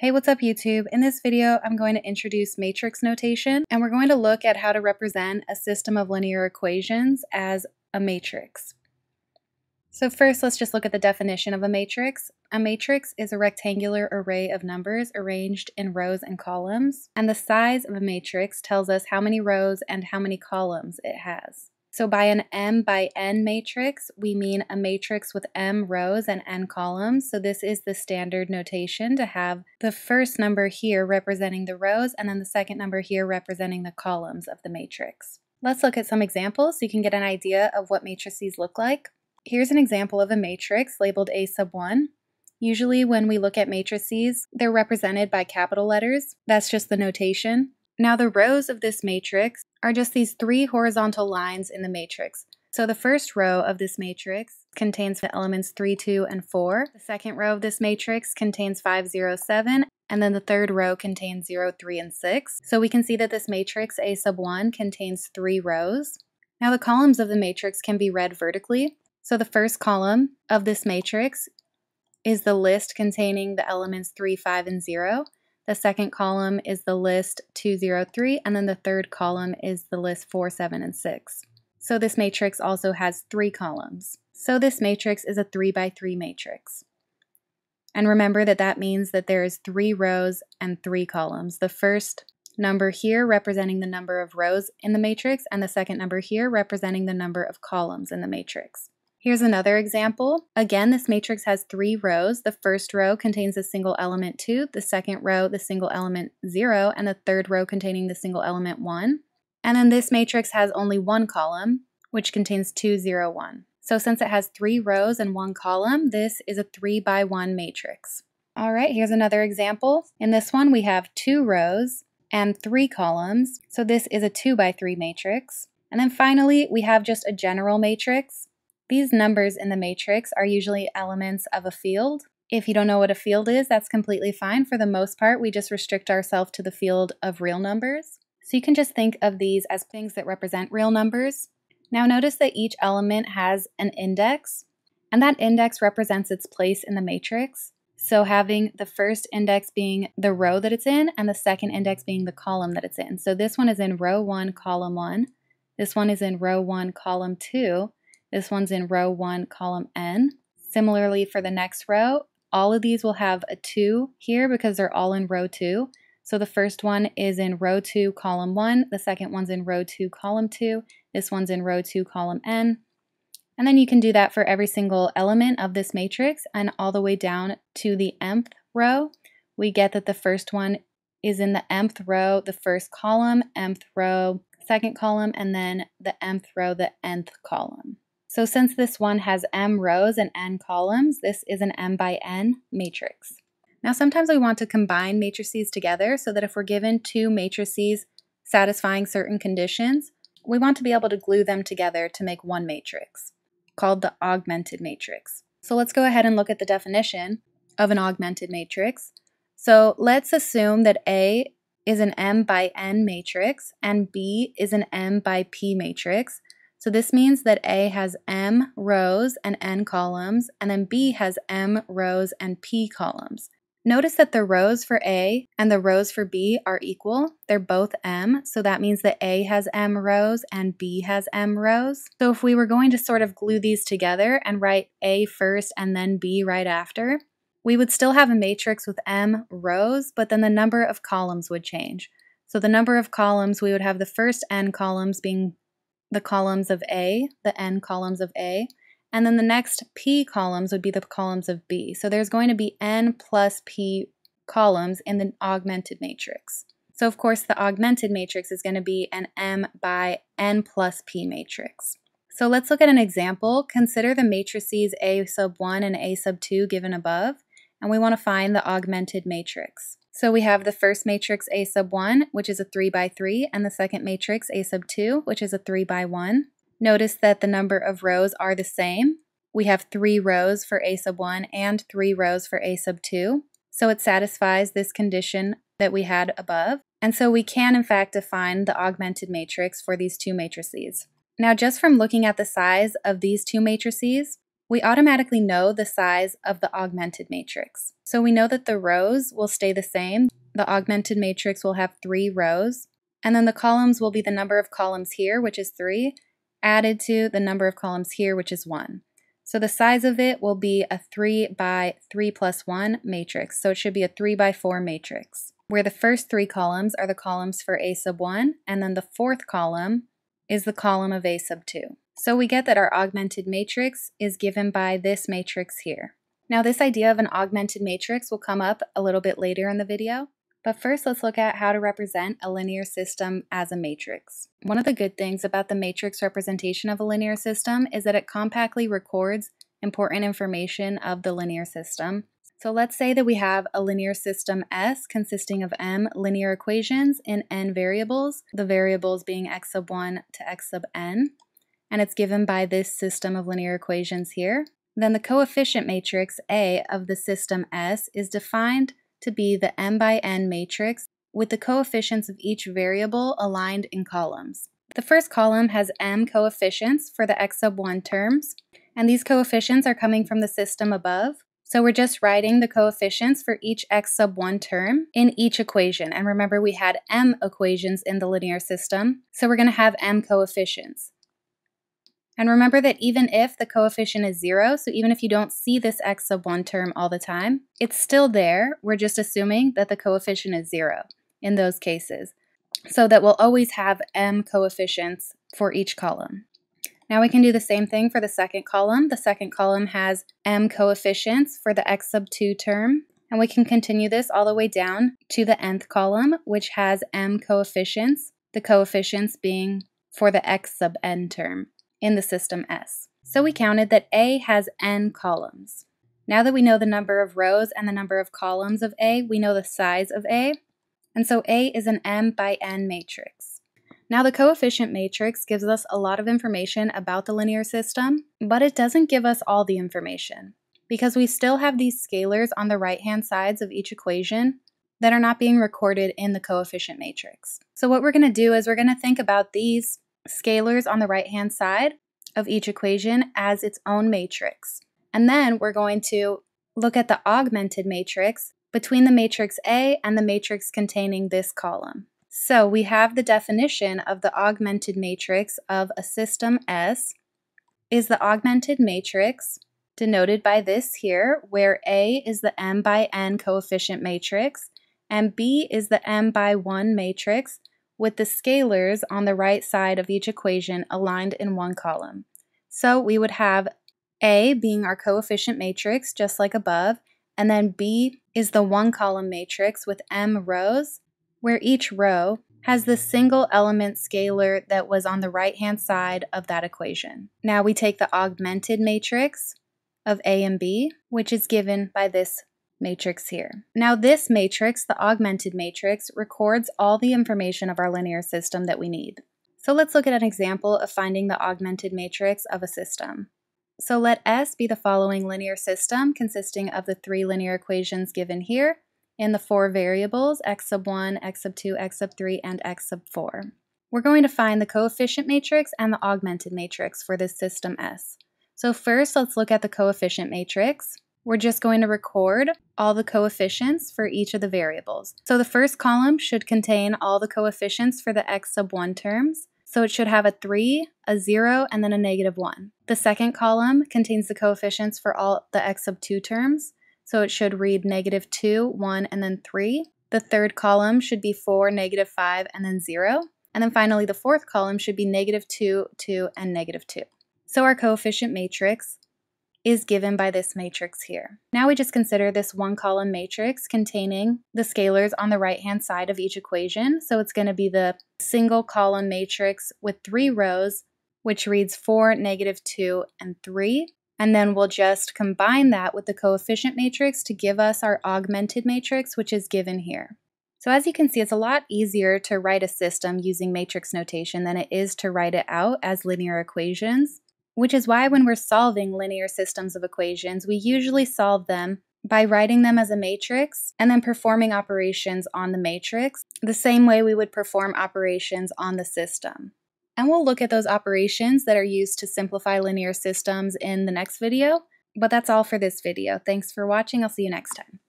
Hey, what's up YouTube? In this video, I'm going to introduce matrix notation, and we're going to look at how to represent a system of linear equations as a matrix. So first, let's just look at the definition of a matrix. A matrix is a rectangular array of numbers arranged in rows and columns, and the size of a matrix tells us how many rows and how many columns it has. So by an M by N matrix, we mean a matrix with M rows and N columns. So this is the standard notation to have the first number here representing the rows and then the second number here representing the columns of the matrix. Let's look at some examples so you can get an idea of what matrices look like. Here's an example of a matrix labeled A sub 1. Usually when we look at matrices, they're represented by capital letters. That's just the notation. Now the rows of this matrix are just these three horizontal lines in the matrix. So the first row of this matrix contains the elements 3, 2, and 4. The second row of this matrix contains 5, 0, 7, and then the third row contains 0, 3, and 6. So we can see that this matrix A sub 1 contains three rows. Now the columns of the matrix can be read vertically. So the first column of this matrix is the list containing the elements 3, 5, and 0. The second column is the list 203, and then the third column is the list 4, 7, and 6. So this matrix also has three columns. So this matrix is a 3 by 3 matrix. And remember that that means that there is three rows and three columns. The first number here representing the number of rows in the matrix, and the second number here representing the number of columns in the matrix. Here's another example. Again, this matrix has three rows. The first row contains the single element 2, the second row the single element 0, and the third row containing the single element 1. And then this matrix has only one column, which contains 2, 0, 1. So since it has three rows and one column, this is a 3 by 1 matrix. All right, here's another example. In this one, we have two rows and three columns. So this is a 2 by 3 matrix. And then finally, we have just a general matrix. These numbers in the matrix are usually elements of a field. If you don't know what a field is, that's completely fine. For the most part, we just restrict ourselves to the field of real numbers. So you can just think of these as things that represent real numbers. Now notice that each element has an index, and that index represents its place in the matrix. So having the first index being the row that it's in and the second index being the column that it's in. So this one is in row 1, column 1. This one is in row 1, column 2. This one's in row 1, column N. Similarly for the next row, all of these will have a 2 here because they're all in row 2. So the first one is in row 2, column 1. The second one's in row 2, column 2. This one's in row 2, column N. And then you can do that for every single element of this matrix and all the way down to the mth row. We get that the first one is in the mth row, the first column, mth row, second column, and then the mth row, the nth column. So since this one has m rows and n columns, this is an m by n matrix. Now sometimes we want to combine matrices together so that if we're given two matrices satisfying certain conditions, we want to be able to glue them together to make one matrix called the augmented matrix. So let's go ahead and look at the definition of an augmented matrix. So let's assume that A is an M by N matrix and B is an M by P matrix so this means that A has M rows and N columns, and then B has M rows and P columns. Notice that the rows for A and the rows for B are equal. They're both M, so that means that A has M rows and B has M rows. So if we were going to sort of glue these together and write A first and then B right after, we would still have a matrix with M rows, but then the number of columns would change. So the number of columns, we would have the first n columns being the columns of A, the n columns of A, and then the next p columns would be the columns of B. So there's going to be n plus p columns in the augmented matrix. So of course the augmented matrix is going to be an m by n plus p matrix. So let's look at an example. Consider the matrices A sub 1 and A sub 2 given above, and we want to find the augmented matrix. So we have the first matrix A sub 1, which is a 3 by 3, and the second matrix A sub 2, which is a 3 by 1. Notice that the number of rows are the same. We have three rows for A sub 1 and three rows for A sub 2. So it satisfies this condition that we had above. And so we can in fact define the augmented matrix for these two matrices. Now just from looking at the size of these two matrices, we automatically know the size of the augmented matrix. So we know that the rows will stay the same. The augmented matrix will have three rows, and then the columns will be the number of columns here, which is three, added to the number of columns here, which is one. So the size of it will be a three by three plus one matrix. So it should be a three by four matrix, where the first three columns are the columns for A sub one, and then the fourth column is the column of A sub two. So we get that our augmented matrix is given by this matrix here. Now this idea of an augmented matrix will come up a little bit later in the video, but first let's look at how to represent a linear system as a matrix. One of the good things about the matrix representation of a linear system is that it compactly records important information of the linear system. So let's say that we have a linear system S consisting of m linear equations in n variables, the variables being x sub 1 to x sub n and it's given by this system of linear equations here, then the coefficient matrix A of the system S is defined to be the m by n matrix with the coefficients of each variable aligned in columns. The first column has m coefficients for the x sub 1 terms, and these coefficients are coming from the system above. So we're just writing the coefficients for each x sub 1 term in each equation. And remember we had m equations in the linear system, so we're going to have m coefficients. And remember that even if the coefficient is zero, so even if you don't see this x sub one term all the time, it's still there. We're just assuming that the coefficient is zero in those cases. So that we'll always have m coefficients for each column. Now we can do the same thing for the second column. The second column has m coefficients for the x sub 2 term. And we can continue this all the way down to the nth column, which has m coefficients, the coefficients being for the x sub n term in the system S. So we counted that A has n columns. Now that we know the number of rows and the number of columns of A, we know the size of A, and so A is an m by n matrix. Now the coefficient matrix gives us a lot of information about the linear system, but it doesn't give us all the information, because we still have these scalars on the right-hand sides of each equation that are not being recorded in the coefficient matrix. So what we're going to do is we're going to think about these scalars on the right-hand side of each equation as its own matrix. And then we're going to look at the augmented matrix between the matrix A and the matrix containing this column. So we have the definition of the augmented matrix of a system S is the augmented matrix denoted by this here, where A is the m by n coefficient matrix and B is the m by 1 matrix with the scalars on the right side of each equation aligned in one column. So we would have A being our coefficient matrix, just like above, and then B is the one column matrix with M rows, where each row has the single element scalar that was on the right hand side of that equation. Now we take the augmented matrix of A and B, which is given by this matrix here. Now this matrix, the augmented matrix, records all the information of our linear system that we need. So let's look at an example of finding the augmented matrix of a system. So let S be the following linear system consisting of the three linear equations given here and the four variables x sub 1, x sub 2, x sub 3, and x sub 4. We're going to find the coefficient matrix and the augmented matrix for this system S. So first, let's look at the coefficient matrix we're just going to record all the coefficients for each of the variables. So the first column should contain all the coefficients for the x sub 1 terms. So it should have a 3, a 0, and then a negative 1. The second column contains the coefficients for all the x sub 2 terms. So it should read negative 2, 1, and then 3. The third column should be 4, negative 5, and then 0. And then finally, the fourth column should be negative 2, 2, and negative 2. So our coefficient matrix is given by this matrix here. Now we just consider this one column matrix containing the scalars on the right hand side of each equation. So it's going to be the single column matrix with three rows, which reads 4, negative 2, and 3. And then we'll just combine that with the coefficient matrix to give us our augmented matrix, which is given here. So as you can see, it's a lot easier to write a system using matrix notation than it is to write it out as linear equations which is why when we're solving linear systems of equations, we usually solve them by writing them as a matrix and then performing operations on the matrix the same way we would perform operations on the system. And we'll look at those operations that are used to simplify linear systems in the next video. But that's all for this video. Thanks for watching. I'll see you next time.